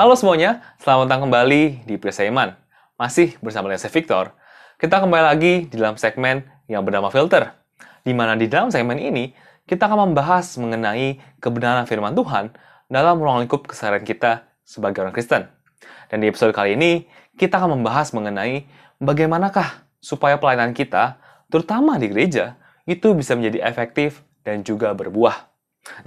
Halo semuanya, selamat datang kembali di Pirsa Masih bersama dengan saya Victor. Kita kembali lagi di dalam segmen yang bernama Filter. Di mana di dalam segmen ini, kita akan membahas mengenai kebenaran firman Tuhan dalam ruang lingkup keseharian kita sebagai orang Kristen. Dan di episode kali ini, kita akan membahas mengenai bagaimanakah supaya pelayanan kita, terutama di gereja, itu bisa menjadi efektif dan juga berbuah.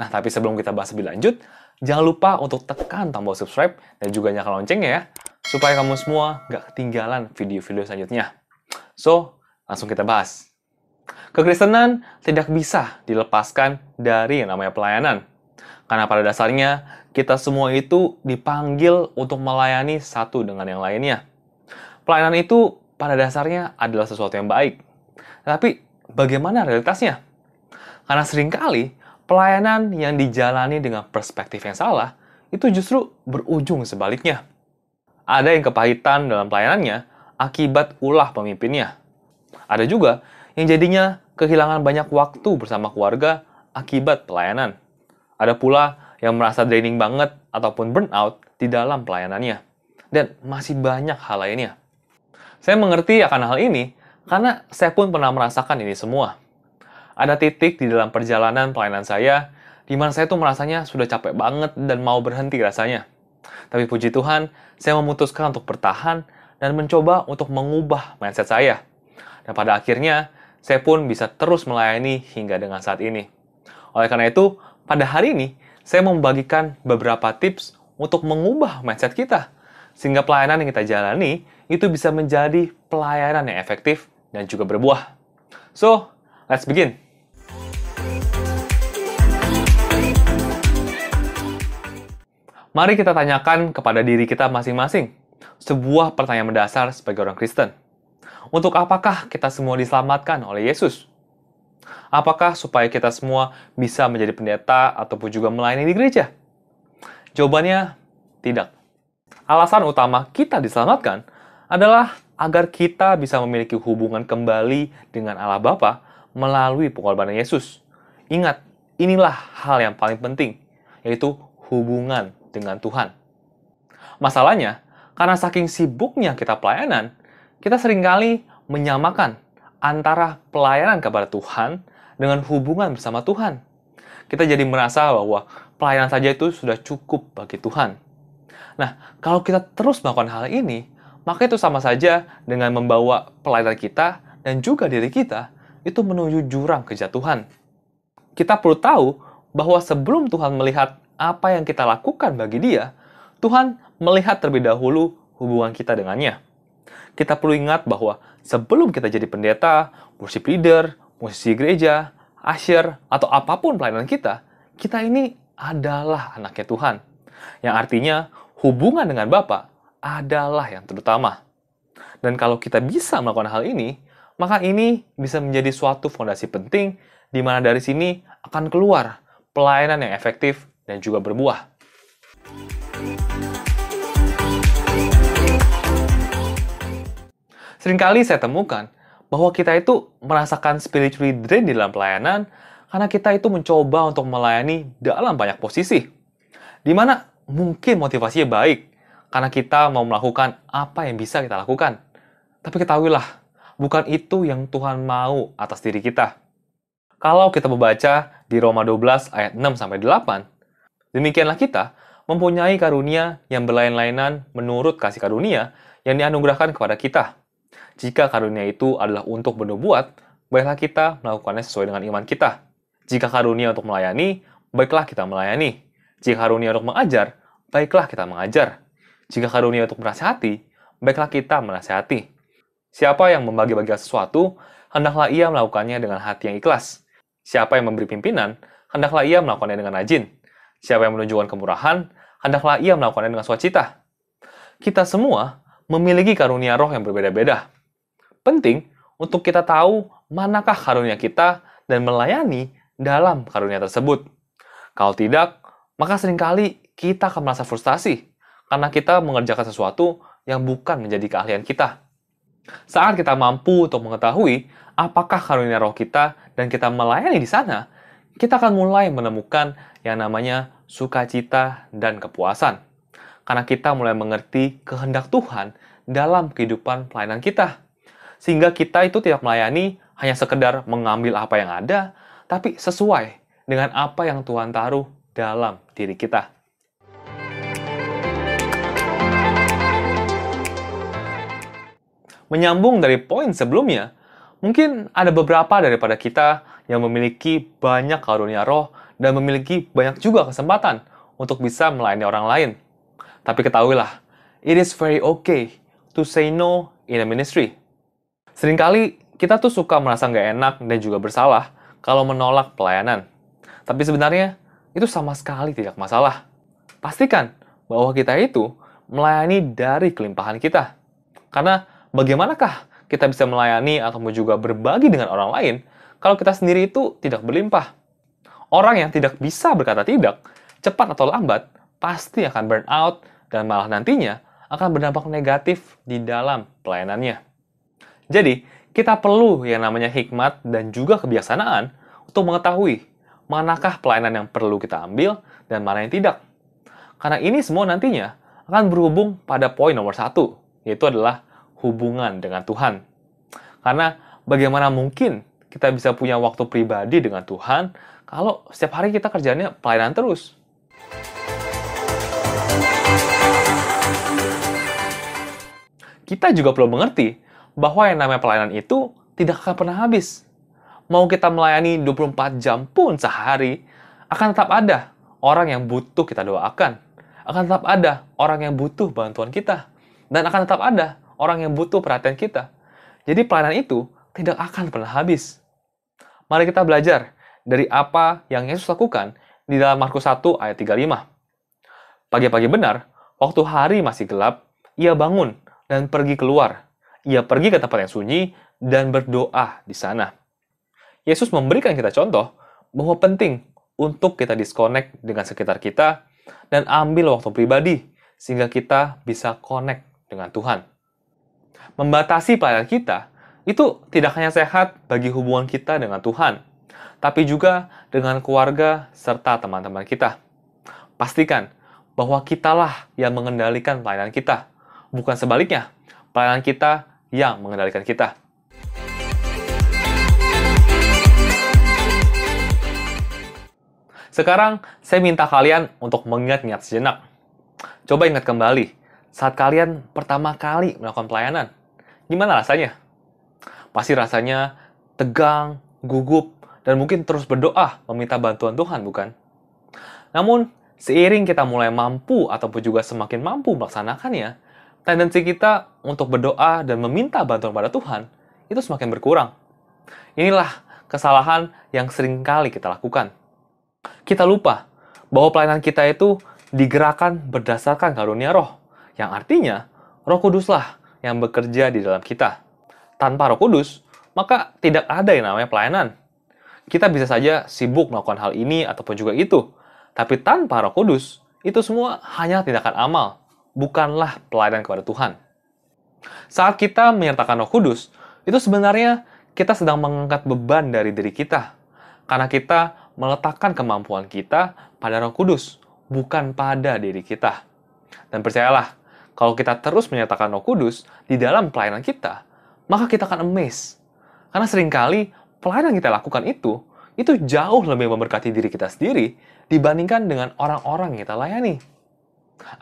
Nah, tapi sebelum kita bahas lebih lanjut, Jangan lupa untuk tekan tombol subscribe dan juga nyalakan loncengnya ya, supaya kamu semua nggak ketinggalan video-video selanjutnya. So, langsung kita bahas. Kekristenan tidak bisa dilepaskan dari yang namanya pelayanan. Karena pada dasarnya, kita semua itu dipanggil untuk melayani satu dengan yang lainnya. Pelayanan itu pada dasarnya adalah sesuatu yang baik. Tapi, bagaimana realitasnya? Karena seringkali pelayanan yang dijalani dengan perspektif yang salah itu justru berujung sebaliknya. Ada yang kepahitan dalam pelayanannya akibat ulah pemimpinnya. Ada juga yang jadinya kehilangan banyak waktu bersama keluarga akibat pelayanan. Ada pula yang merasa draining banget ataupun burnout di dalam pelayanannya. Dan masih banyak hal lainnya. Saya mengerti akan hal ini karena saya pun pernah merasakan ini semua ada titik di dalam perjalanan pelayanan saya di mana saya tuh merasanya sudah capek banget dan mau berhenti rasanya. Tapi puji Tuhan, saya memutuskan untuk bertahan dan mencoba untuk mengubah mindset saya. Dan pada akhirnya, saya pun bisa terus melayani hingga dengan saat ini. Oleh karena itu, pada hari ini, saya membagikan beberapa tips untuk mengubah mindset kita, sehingga pelayanan yang kita jalani itu bisa menjadi pelayanan yang efektif dan juga berbuah. So, let's begin. mari kita tanyakan kepada diri kita masing-masing sebuah pertanyaan mendasar sebagai orang Kristen. Untuk apakah kita semua diselamatkan oleh Yesus? Apakah supaya kita semua bisa menjadi pendeta ataupun juga melayani di gereja? Jawabannya tidak. Alasan utama kita diselamatkan adalah agar kita bisa memiliki hubungan kembali dengan Allah Bapa melalui pengorbanan Yesus. Ingat, inilah hal yang paling penting, yaitu hubungan dengan Tuhan. Masalahnya, karena saking sibuknya kita pelayanan, kita seringkali menyamakan antara pelayanan kepada Tuhan dengan hubungan bersama Tuhan. Kita jadi merasa bahwa pelayanan saja itu sudah cukup bagi Tuhan. Nah, kalau kita terus melakukan hal ini, maka itu sama saja dengan membawa pelayanan kita dan juga diri kita itu menuju jurang kejatuhan. Kita perlu tahu bahwa sebelum Tuhan melihat apa yang kita lakukan bagi Dia, Tuhan melihat terlebih dahulu hubungan kita dengannya. Kita perlu ingat bahwa sebelum kita jadi pendeta, worship leader, musisi gereja, asher, atau apapun pelayanan kita, kita ini adalah anaknya Tuhan. Yang artinya hubungan dengan Bapa adalah yang terutama. Dan kalau kita bisa melakukan hal ini, maka ini bisa menjadi suatu fondasi penting di mana dari sini akan keluar pelayanan yang efektif dan juga berbuah. Seringkali saya temukan bahwa kita itu merasakan spiritually drain di dalam pelayanan karena kita itu mencoba untuk melayani dalam banyak posisi. Di mana mungkin motivasinya baik karena kita mau melakukan apa yang bisa kita lakukan. Tapi ketahuilah, bukan itu yang Tuhan mau atas diri kita. Kalau kita membaca di Roma 12 ayat 6 sampai 8, Demikianlah kita mempunyai karunia yang berlain-lainan menurut kasih karunia yang dianugerahkan kepada kita. Jika karunia itu adalah untuk bernubuat, baiklah kita melakukannya sesuai dengan iman kita. Jika karunia untuk melayani, baiklah kita melayani. Jika karunia untuk mengajar, baiklah kita mengajar. Jika karunia untuk menasihati, baiklah kita menasihati. Siapa yang membagi-bagi sesuatu, hendaklah ia melakukannya dengan hati yang ikhlas. Siapa yang memberi pimpinan, hendaklah ia melakukannya dengan rajin. Siapa yang menunjukkan kemurahan, hendaklah ia melakukannya dengan sukacita. Kita semua memiliki karunia roh yang berbeda-beda. Penting untuk kita tahu manakah karunia kita dan melayani dalam karunia tersebut. Kalau tidak, maka seringkali kita akan merasa frustasi karena kita mengerjakan sesuatu yang bukan menjadi keahlian kita. Saat kita mampu untuk mengetahui apakah karunia roh kita dan kita melayani di sana, kita akan mulai menemukan yang namanya sukacita dan kepuasan. Karena kita mulai mengerti kehendak Tuhan dalam kehidupan pelayanan kita. Sehingga kita itu tidak melayani hanya sekedar mengambil apa yang ada, tapi sesuai dengan apa yang Tuhan taruh dalam diri kita. Menyambung dari poin sebelumnya, mungkin ada beberapa daripada kita yang memiliki banyak karunia roh dan memiliki banyak juga kesempatan untuk bisa melayani orang lain. Tapi ketahuilah, it is very okay to say no in a ministry. Seringkali kita tuh suka merasa nggak enak dan juga bersalah kalau menolak pelayanan. Tapi sebenarnya itu sama sekali tidak masalah. Pastikan bahwa kita itu melayani dari kelimpahan kita. Karena bagaimanakah kita bisa melayani atau juga berbagi dengan orang lain kalau kita sendiri itu tidak berlimpah? Orang yang tidak bisa berkata tidak, cepat atau lambat, pasti akan burn out dan malah nantinya akan berdampak negatif di dalam pelayanannya. Jadi, kita perlu yang namanya hikmat dan juga kebiasaan untuk mengetahui manakah pelayanan yang perlu kita ambil dan mana yang tidak. Karena ini semua nantinya akan berhubung pada poin nomor satu, yaitu adalah hubungan dengan Tuhan. Karena bagaimana mungkin kita bisa punya waktu pribadi dengan Tuhan kalau setiap hari kita kerjanya pelayanan terus. Kita juga perlu mengerti bahwa yang namanya pelayanan itu tidak akan pernah habis. Mau kita melayani 24 jam pun sehari, akan tetap ada orang yang butuh kita doakan. Akan tetap ada orang yang butuh bantuan kita. Dan akan tetap ada orang yang butuh perhatian kita. Jadi pelayanan itu tidak akan pernah habis. Mari kita belajar dari apa yang Yesus lakukan di dalam Markus 1 ayat 35. Pagi-pagi benar, waktu hari masih gelap, ia bangun dan pergi keluar. Ia pergi ke tempat yang sunyi dan berdoa di sana. Yesus memberikan kita contoh bahwa penting untuk kita disconnect dengan sekitar kita dan ambil waktu pribadi sehingga kita bisa connect dengan Tuhan. Membatasi pelayanan kita itu tidak hanya sehat bagi hubungan kita dengan Tuhan, tapi juga dengan keluarga serta teman-teman kita. Pastikan bahwa kitalah yang mengendalikan pelayanan kita, bukan sebaliknya, pelayanan kita yang mengendalikan kita. Sekarang, saya minta kalian untuk mengingat-ingat sejenak. Coba ingat kembali, saat kalian pertama kali melakukan pelayanan, gimana rasanya? pasti rasanya tegang, gugup, dan mungkin terus berdoa meminta bantuan Tuhan, bukan? Namun, seiring kita mulai mampu ataupun juga semakin mampu melaksanakannya, tendensi kita untuk berdoa dan meminta bantuan pada Tuhan itu semakin berkurang. Inilah kesalahan yang sering kali kita lakukan. Kita lupa bahwa pelayanan kita itu digerakkan berdasarkan karunia roh, yang artinya roh kuduslah yang bekerja di dalam kita tanpa roh kudus, maka tidak ada yang namanya pelayanan. Kita bisa saja sibuk melakukan hal ini ataupun juga itu. Tapi tanpa roh kudus, itu semua hanya tindakan amal, bukanlah pelayanan kepada Tuhan. Saat kita menyertakan roh kudus, itu sebenarnya kita sedang mengangkat beban dari diri kita. Karena kita meletakkan kemampuan kita pada roh kudus, bukan pada diri kita. Dan percayalah, kalau kita terus menyatakan roh kudus di dalam pelayanan kita, maka kita akan amazed. Karena seringkali pelayanan yang kita lakukan itu, itu jauh lebih memberkati diri kita sendiri dibandingkan dengan orang-orang yang kita layani.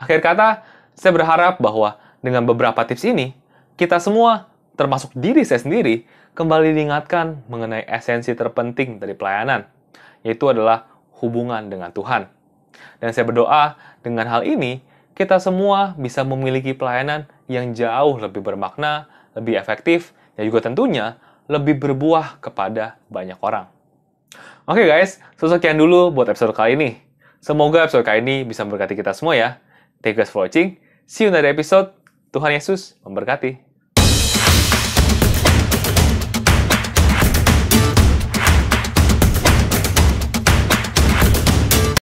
Akhir kata, saya berharap bahwa dengan beberapa tips ini, kita semua, termasuk diri saya sendiri, kembali diingatkan mengenai esensi terpenting dari pelayanan, yaitu adalah hubungan dengan Tuhan. Dan saya berdoa dengan hal ini, kita semua bisa memiliki pelayanan yang jauh lebih bermakna lebih efektif, dan juga tentunya lebih berbuah kepada banyak orang. Oke okay guys, sesekian dulu buat episode kali ini. Semoga episode kali ini bisa memberkati kita semua ya. Thank you guys for watching. See you in next episode. Tuhan Yesus memberkati.